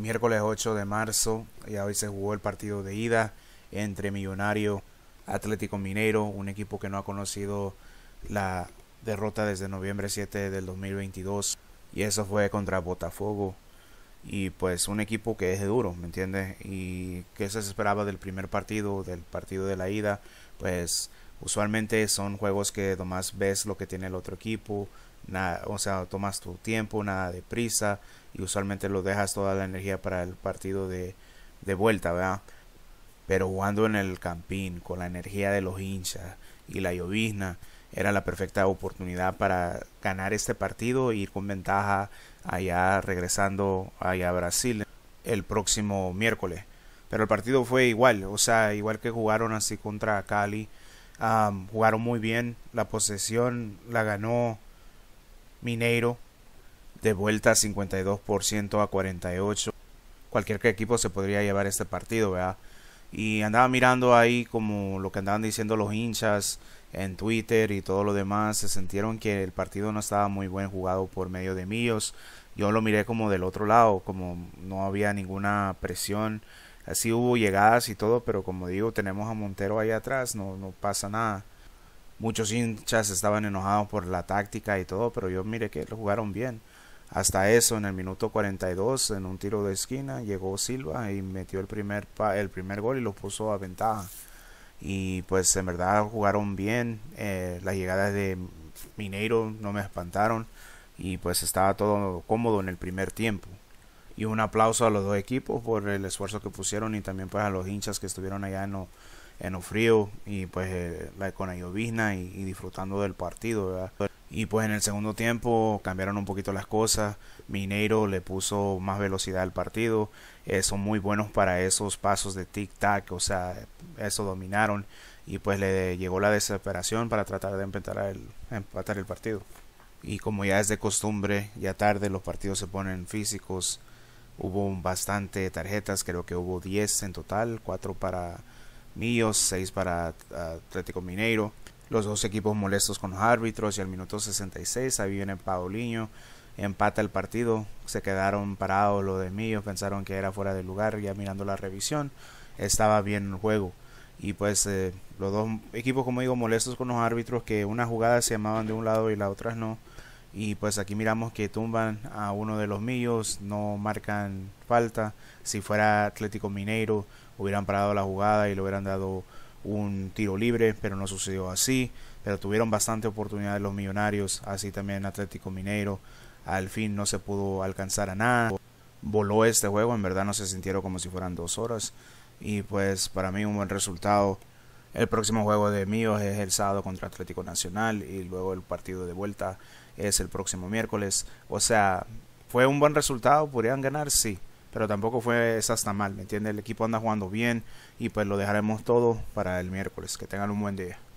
miércoles 8 de marzo, y hoy se jugó el partido de ida entre Millonario Atlético Minero, un equipo que no ha conocido la derrota desde noviembre 7 del 2022 y eso fue contra Botafogo y pues un equipo que es duro, ¿me entiendes? Y que se esperaba del primer partido, del partido de la ida, pues usualmente son juegos que nomás ves lo que tiene el otro equipo, nada, o sea, tomas tu tiempo, nada de prisa y usualmente lo dejas toda la energía para el partido de, de vuelta, ¿verdad? Pero jugando en el campín con la energía de los hinchas y la llovizna, era la perfecta oportunidad para ganar este partido e ir con ventaja allá regresando allá a Brasil el próximo miércoles. Pero el partido fue igual, o sea, igual que jugaron así contra Cali, jugaron muy bien, la posesión la ganó Mineiro de vuelta 52% a 48. Cualquier equipo se podría llevar este partido, ¿verdad? Y andaba mirando ahí como lo que andaban diciendo los hinchas en Twitter y todo lo demás. Se sintieron que el partido no estaba muy bien jugado por medio de míos. Yo lo miré como del otro lado, como no había ninguna presión. Así hubo llegadas y todo, pero como digo, tenemos a Montero ahí atrás, no, no pasa nada. Muchos hinchas estaban enojados por la táctica y todo, pero yo mire que lo jugaron bien. Hasta eso, en el minuto 42, en un tiro de esquina, llegó Silva y metió el primer, el primer gol y lo puso a ventaja. Y pues en verdad jugaron bien. Eh, las llegadas de Mineiro no me espantaron. Y pues estaba todo cómodo en el primer tiempo. Y un aplauso a los dos equipos por el esfuerzo que pusieron y también pues a los hinchas que estuvieron allá en, en un frío y pues eh, con la llovizna y, disfrutando del partido, Y pues en el segundo tiempo cambiaron un poquito las cosas. Mineiro le puso más velocidad al partido. Eh, son muy buenos para esos pasos de tic-tac. O sea, eso dominaron. Y pues le llegó la desesperación para tratar de empatar el, empatar el partido. Y como ya es de costumbre, ya tarde los partidos se ponen físicos. Hubo bastante tarjetas, creo que hubo 10 en total, 4 para Millos, 6 para ah, Atlético Mineiro. Los dos equipos molestos con los árbitros y al minuto 66 ahí viene Paulinho, empata el partido, se quedaron parados lo de Millos, pensaron que era fuera de lugar, ya mirando la revisión, estaba bien el juego. Y pues eh, los dos equipos, como digo, molestos con los árbitros que unas jugadas se llamaban de un lado y las otras no y pues aquí miramos que tumban a uno de los míos, no marcan falta. Si fuera Atlético Mineiro, hubieran parado la jugada y le hubieran dado un tiro libre, pero no sucedió así. Pero tuvieron bastante oportunidad los millonarios, así también Atlético Mineiro. Al fin no se pudo alcanzar a nada. Voló este juego, en verdad no se sintieron como si fueran dos horas. Y pues para mí un buen resultado. El próximo juego de míos es el sábado contra Atlético Nacional y luego el partido de vuelta es el próximo miércoles. O sea, fue un buen resultado, podrían ganar, sí, pero tampoco fue hasta hasta mal, ¿me entiendes? El equipo anda jugando bien y pues lo dejaremos todo para el miércoles. Que tengan un buen día.